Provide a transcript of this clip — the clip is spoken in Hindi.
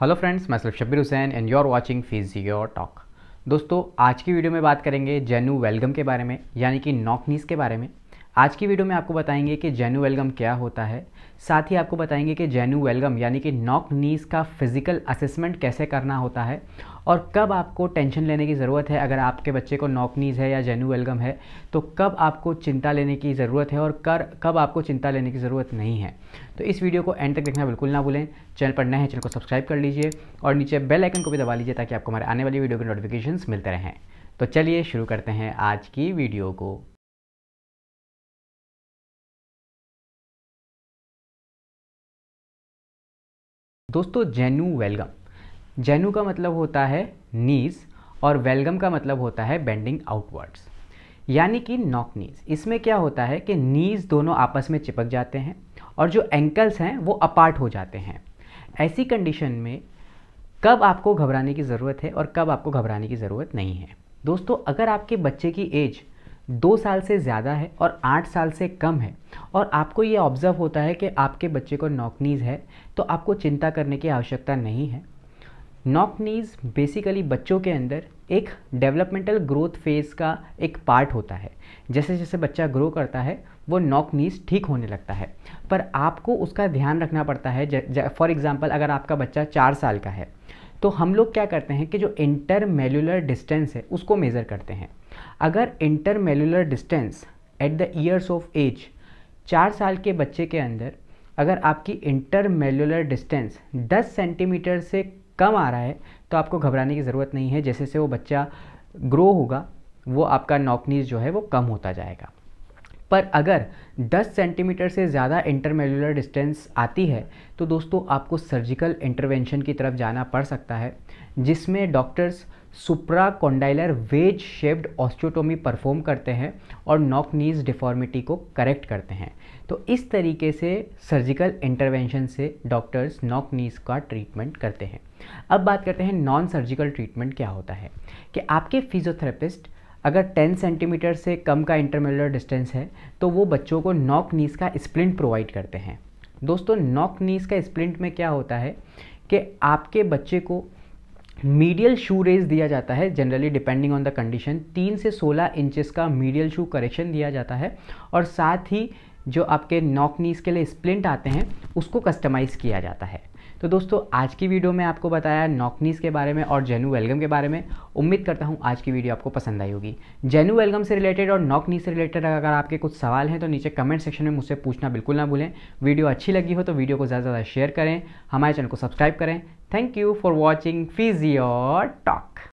हेलो फ्रेंड्स मैं Shabbir Hussain and you are watching physio talk दोस्तों आज की वीडियो में बात करेंगे जेनू वेलगम के बारे में यानी कि नॉकनीस के बारे में आज की वीडियो में आपको बताएंगे कि जेनू वेलगम क्या होता है साथ ही आपको बताएंगे कि जेनू वेलगम यानी कि नॉक नीस का फिजिकल असेसमेंट कैसे करना होता है और कब आपको टेंशन लेने की ज़रूरत है अगर आपके बच्चे को नॉकनीज़ है या जेन्यू वेलगम है तो कब आपको चिंता लेने की ज़रूरत है और कर कब आपको चिंता लेने की ज़रूरत नहीं है तो इस वीडियो को एंड तक देखना बिल्कुल ना भूलें चैनल पर नए हैं चैनल को सब्सक्राइब कर लीजिए और नीचे बेल आइकन को भी दबा लीजिए ताकि आपको हमारे आने वाली वीडियो के नोटिफिकेशन मिलते रहें तो चलिए शुरू करते हैं आज की वीडियो को दोस्तों जेन्यू वेलगम जेनू का मतलब होता है नीज और वेलगम का मतलब होता है बेंडिंग आउटवर्ड्स यानी कि नॉक नीज इसमें क्या होता है कि नीज दोनों आपस में चिपक जाते हैं और जो एंकल्स हैं वो अपार्ट हो जाते हैं ऐसी कंडीशन में कब आपको घबराने की ज़रूरत है और कब आपको घबराने की ज़रूरत नहीं है दोस्तों अगर आपके बच्चे की एज दो साल से ज़्यादा है और आठ साल से कम है और आपको ये ऑब्ज़र्व होता है कि आपके बच्चे को नॉकनीज़ है तो आपको चिंता करने की आवश्यकता नहीं है नॉक नीज बेसिकली बच्चों के अंदर एक डेवलपमेंटल ग्रोथ फेज़ का एक पार्ट होता है जैसे जैसे बच्चा ग्रो करता है वो नॉक नीज ठीक होने लगता है पर आपको उसका ध्यान रखना पड़ता है फॉर एग्ज़ाम्पल अगर आपका बच्चा चार साल का है तो हम लोग क्या करते हैं कि जो इंटरमेलुलर डिस्टेंस है उसको मेज़र करते हैं अगर intermalleolar distance at the years of age चार साल के बच्चे के अंदर अगर आपकी इंटरमेलुलर डिस्टेंस 10 सेंटीमीटर से कम आ रहा है तो आपको घबराने की ज़रूरत नहीं है जैसे से वो बच्चा ग्रो होगा वो आपका नॉकनीज जो है वो कम होता जाएगा पर अगर 10 सेंटीमीटर से ज़्यादा इंटरमेलुलर डिस्टेंस आती है तो दोस्तों आपको सर्जिकल इंटरवेंशन की तरफ जाना पड़ सकता है जिसमें doctors supracondylar wedge shaped osteotomy perform करते हैं और नॉक नीज डिफॉर्मिटी को करेक्ट करते हैं तो इस तरीके से सर्जिकल इंटरवेंशन से डॉक्टर्स नॉक नीज का ट्रीटमेंट करते हैं अब बात करते हैं नॉन सर्जिकल ट्रीटमेंट क्या होता है कि आपके फिजियोथेरेपिस्ट अगर 10 सेंटीमीटर से कम का इंटरमेलर डिस्टेंस है तो वो बच्चों को नॉक नीज का स्प्लिंट प्रोवाइड करते हैं दोस्तों नॉक नीज का स्प्लिंट में क्या होता है कि आपके बच्चे को मीडियल शू रेज दिया जाता है generally depending on the condition तीन से सोलह इंचेस का मीडियल शू करेक्शन दिया जाता है और साथ ही जो आपके नॉक नीस के लिए स्प्लिंट आते हैं उसको कस्टमाइज़ किया जाता है तो दोस्तों आज की वीडियो में आपको बताया नॉकनीस के बारे में और जेनू वेलगम के बारे में उम्मीद करता हूँ आज की वीडियो आपको पसंद आई होगी जेनू वेलगम से रिलेटेड और नॉकनीस से रिलेटेड अगर आपके कुछ सवाल हैं तो नीचे कमेंट सेक्शन में मुझसे पूछना बिल्कुल ना भूलें वीडियो अच्छी लगी हो तो वीडियो को ज़्यादा से ज़्यादा शेयर करें हमारे चैनल को सब्सक्राइब करें thank you for watching physio talk